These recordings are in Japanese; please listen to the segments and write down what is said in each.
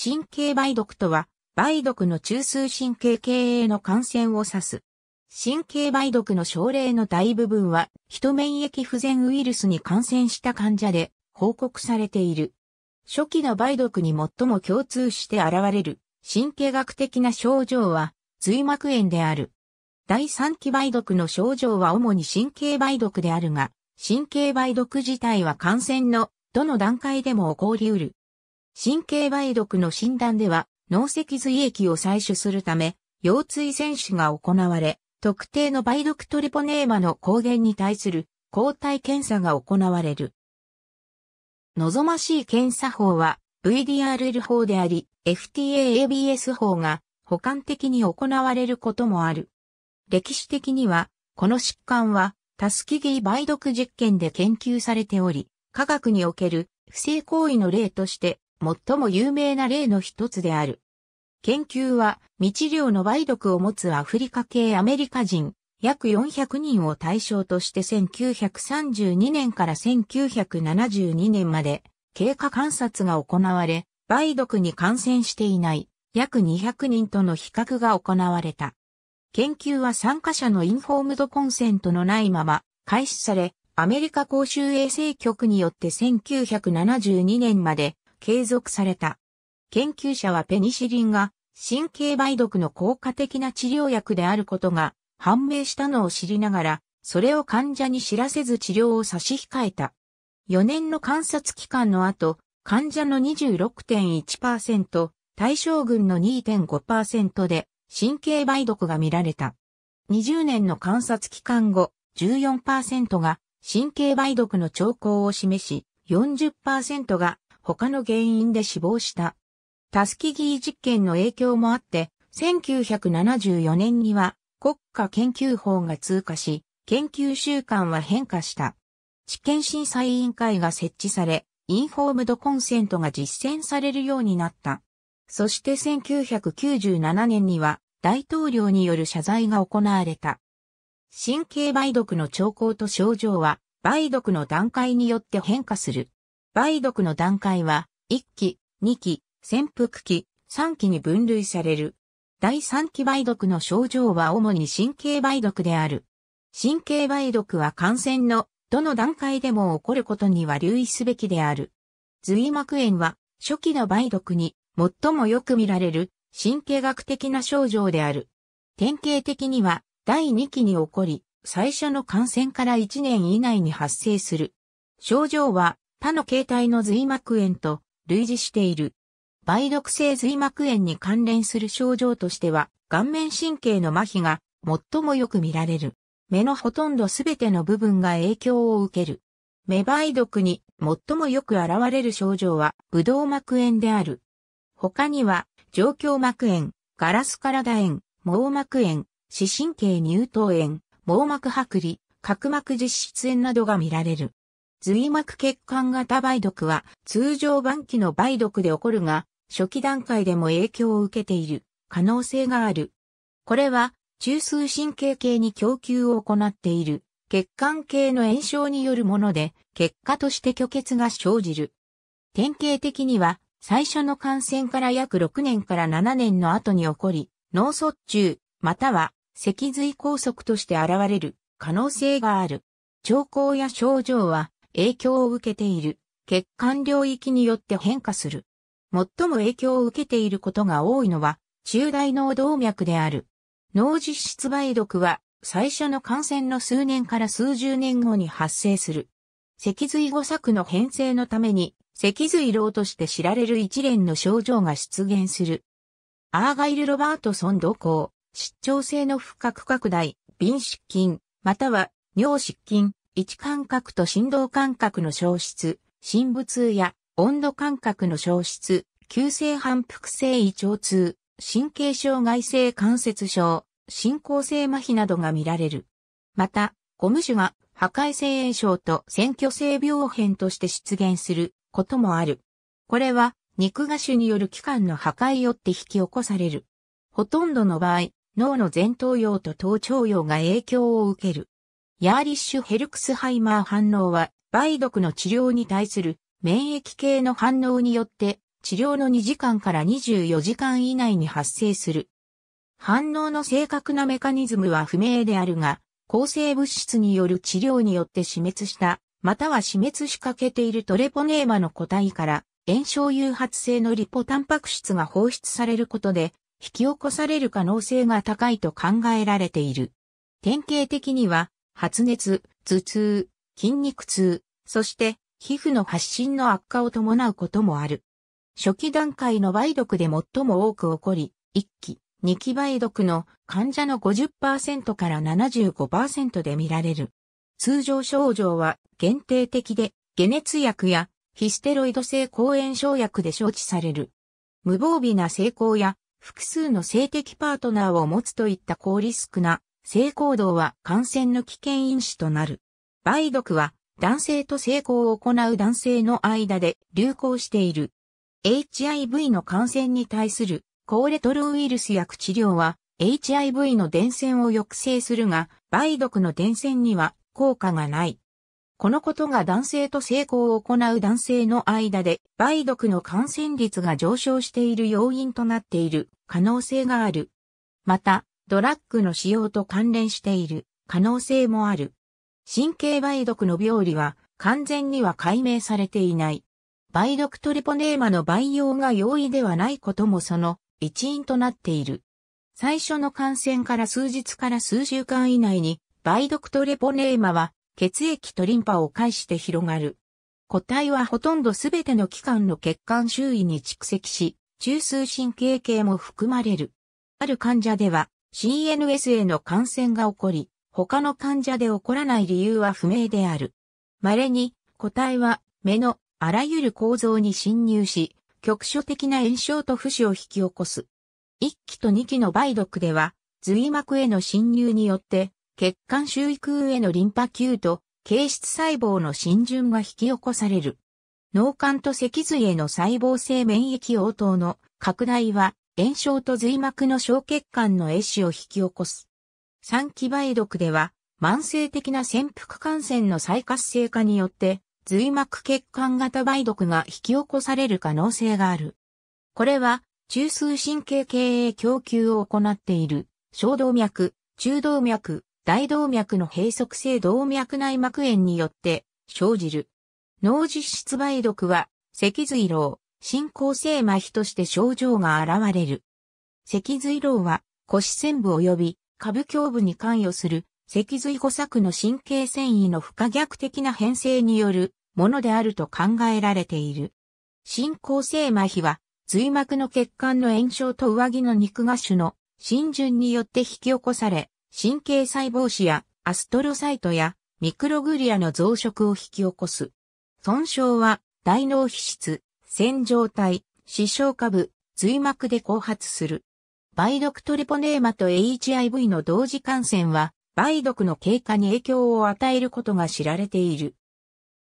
神経梅毒とは、梅毒の中枢神経系への感染を指す。神経梅毒の症例の大部分は、人免疫不全ウイルスに感染した患者で報告されている。初期の梅毒に最も共通して現れる神経学的な症状は、髄膜炎である。第3期梅毒の症状は主に神経梅毒であるが、神経梅毒自体は感染のどの段階でも起こりうる。神経梅毒の診断では、脳脊髄液を採取するため、腰椎選手が行われ、特定の梅毒トリポネーマの抗原に対する抗体検査が行われる。望ましい検査法は VDRL 法であり、FTAABS 法が補完的に行われることもある。歴史的には、この疾患はタスキギー梅毒実験で研究されており、科学における不正行為の例として最も有名な例の一つである。研究は未治療の梅毒を持つアフリカ系アメリカ人約400人を対象として1932年から1972年まで経過観察が行われ、梅毒に感染していない約200人との比較が行われた。研究は参加者のインフォームドコンセントのないまま開始され、アメリカ公衆衛生局によって1972年まで継続された。研究者はペニシリンが神経梅毒の効果的な治療薬であることが判明したのを知りながら、それを患者に知らせず治療を差し控えた。4年の観察期間の後、患者の26.1%、対象群の2.5%で神経梅毒が見られた。20年の観察期間後、14%が神経梅毒の兆候を示し、40%が他の原因で死亡した。タスキギー実験の影響もあって、1974年には国家研究法が通過し、研究習慣は変化した。知見審査委員会が設置され、インフォームドコンセントが実践されるようになった。そして1997年には大統領による謝罪が行われた。神経梅毒の兆候と症状は梅毒の段階によって変化する。梅毒の段階は、1期、2期、潜伏期、3期に分類される。第3期梅毒の症状は主に神経梅毒である。神経梅毒は感染のどの段階でも起こることには留意すべきである。髄膜炎は初期の梅毒に最もよく見られる神経学的な症状である。典型的には第2期に起こり、最初の感染から1年以内に発生する。症状は他の形態の髄膜炎と類似している。梅毒性髄膜炎に関連する症状としては、顔面神経の麻痺が最もよく見られる。目のほとんどすべての部分が影響を受ける。目梅毒に最もよく現れる症状は、ブドウ膜炎である。他には、状況膜炎、ガラス体炎、網膜炎、視神経乳頭炎、網膜剥離、角膜実質炎などが見られる。髄膜血管型梅毒は通常晩期の梅毒で起こるが、初期段階でも影響を受けている可能性がある。これは中枢神経系に供給を行っている血管系の炎症によるもので、結果として虚血が生じる。典型的には最初の感染から約6年から7年の後に起こり、脳卒中、または脊髄梗塞として現れる可能性がある。兆候や症状は影響を受けている、血管領域によって変化する。最も影響を受けていることが多いのは、中大脳動脈である。脳実質梅毒は、最初の感染の数年から数十年後に発生する。脊髄誤作の変性のために、脊髄老として知られる一連の症状が出現する。アーガイル・ロバートソン同行、失調性の不覚拡大、便失禁、または尿失禁、位置感覚と振動感覚の消失、深部痛や温度感覚の消失、急性反復性胃腸痛、神経障害性関節症、進行性麻痺などが見られる。また、ゴム種が破壊性炎症と選挙性病変として出現することもある。これは肉芽種による器官の破壊よって引き起こされる。ほとんどの場合、脳の前頭葉と頭頂葉が影響を受ける。ヤーリッシュヘルクスハイマー反応は、梅毒の治療に対する免疫系の反応によって治療の2時間から24時間以内に発生する。反応の正確なメカニズムは不明であるが、抗生物質による治療によって死滅した、または死滅しかけているトレポネーマの個体から炎症誘発性のリポタンパク質が放出されることで引き起こされる可能性が高いと考えられている。典型的には発熱、頭痛、筋肉痛、そして皮膚の発疹の悪化を伴うこともある。初期段階の梅毒で最も多く起こり、1期、2期梅毒の患者の50%から75%で見られる。通常症状は限定的で、解熱薬やヒステロイド性抗炎症薬で承知される。無防備な性交や複数の性的パートナーを持つといった高リスクな性行動は感染の危険因子となる。梅毒は男性と性交を行う男性の間で流行している。HIV の感染に対する抗レトロウイルス薬治療は HIV の伝染を抑制するが、梅毒の伝染には効果がない。このことが男性と性交を行う男性の間で、梅毒の感染率が上昇している要因となっている可能性がある。また、ドラッグの使用と関連している可能性もある。神経梅毒の病理は完全には解明されていない。梅毒トレポネーマの培養が容易ではないこともその一因となっている。最初の感染から数日から数週間以内に、梅毒トレポネーマは血液とリンパを介して広がる。個体はほとんどすべての器官の血管周囲に蓄積し、中枢神経系も含まれる。ある患者では、CNS への感染が起こり、他の患者で起こらない理由は不明である。稀に、個体は目のあらゆる構造に侵入し、局所的な炎症と不死を引き起こす。1期と2期の梅毒では、髄膜への侵入によって、血管周囲空へのリンパ球と、形質細胞の浸潤が引き起こされる。脳幹と脊髄への細胞性免疫応答の拡大は、炎症と髄膜の小血管の壊死を引き起こす。三期梅毒では、慢性的な潜伏感染の再活性化によって、髄膜血管型梅毒が引き起こされる可能性がある。これは、中枢神経経営供給を行っている、小動脈、中動脈、大動脈の閉塞性動脈内膜炎によって生じる。脳実質梅毒は、脊髄漏、進行性麻痺として症状が現れる。脊髄漏は腰線部及び下部胸部に関与する脊髄誤作の神経繊維の不可逆的な変性によるものであると考えられている。進行性麻痺は髄膜の血管の炎症と上着の肉芽種の浸潤によって引き起こされ、神経細胞子やアストロサイトやミクログリアの増殖を引き起こす。損傷は大脳皮質、線状体、視床下部、髄膜で後発する。梅毒トリポネーマと HIV の同時感染は、梅毒の経過に影響を与えることが知られている。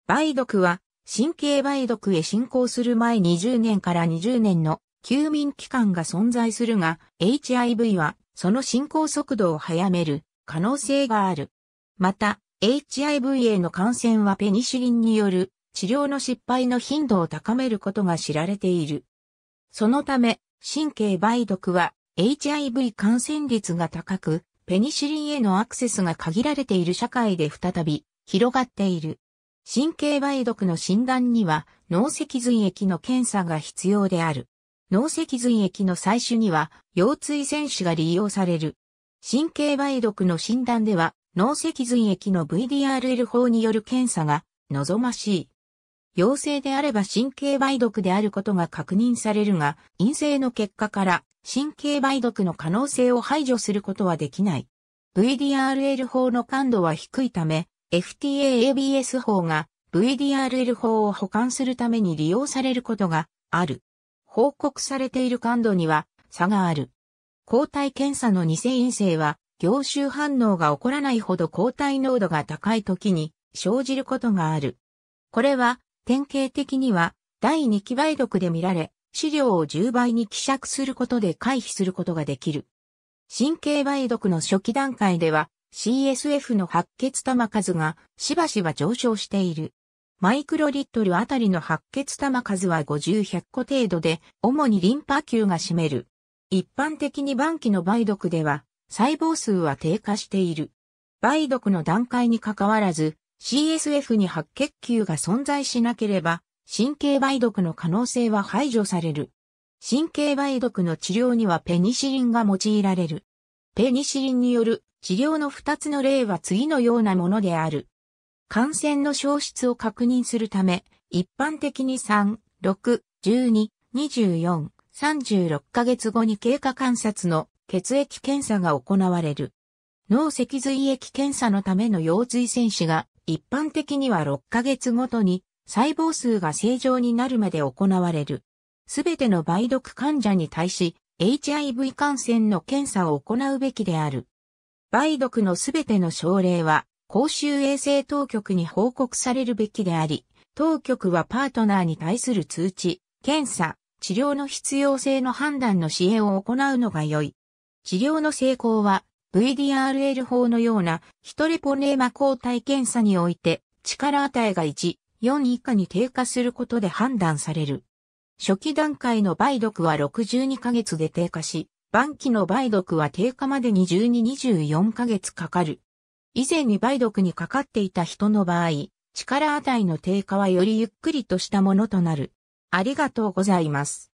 梅毒は、神経梅毒へ進行する前20年から20年の休眠期間が存在するが、HIV はその進行速度を早める可能性がある。また、HIV への感染はペニシリンによる治療の失敗の頻度を高めることが知られている。そのため、神経梅毒は HIV 感染率が高く、ペニシリンへのアクセスが限られている社会で再び広がっている。神経梅毒の診断には脳脊髄液の検査が必要である。脳脊髄液の採取には腰椎選手が利用される。神経梅毒の診断では脳脊髄液の VDRL 法による検査が望ましい。陽性であれば神経梅毒であることが確認されるが、陰性の結果から神経梅毒の可能性を排除することはできない。VDRL 法の感度は低いため、FTAABS 法が VDRL 法を保管するために利用されることがある。報告されている感度には差がある。抗体検査の偽陰性は、凝集反応が起こらないほど抗体濃度が高い時に生じることがある。これは典型的には第2期梅毒で見られ、資料を10倍に希釈することで回避することができる。神経梅毒の初期段階では CSF の白血玉数がしばしば上昇している。マイクロリットルあたりの白血玉数は50-100個程度で、主にリンパ球が占める。一般的に晩期の梅毒では、細胞数は低下している。梅毒の段階に関わらず、CSF に白血球が存在しなければ、神経梅毒の可能性は排除される。神経梅毒の治療にはペニシリンが用いられる。ペニシリンによる治療の2つの例は次のようなものである。感染の消失を確認するため、一般的に3、6、12、24、36ヶ月後に経過観察の血液検査が行われる。脳脊髄液検査のための腰椎腺手が一般的には6ヶ月ごとに細胞数が正常になるまで行われる。すべての梅毒患者に対し、HIV 感染の検査を行うべきである。梅毒のすべての症例は、公衆衛生当局に報告されるべきであり、当局はパートナーに対する通知、検査、治療の必要性の判断の支援を行うのが良い。治療の成功は VDRL 法のような一レポネーマ抗体検査において力値が1、4以下に低下することで判断される。初期段階の梅毒は62ヶ月で低下し、晩期の梅毒は低下までに12-24ヶ月かかる。以前に梅毒にかかっていた人の場合、力値の低下はよりゆっくりとしたものとなる。ありがとうございます。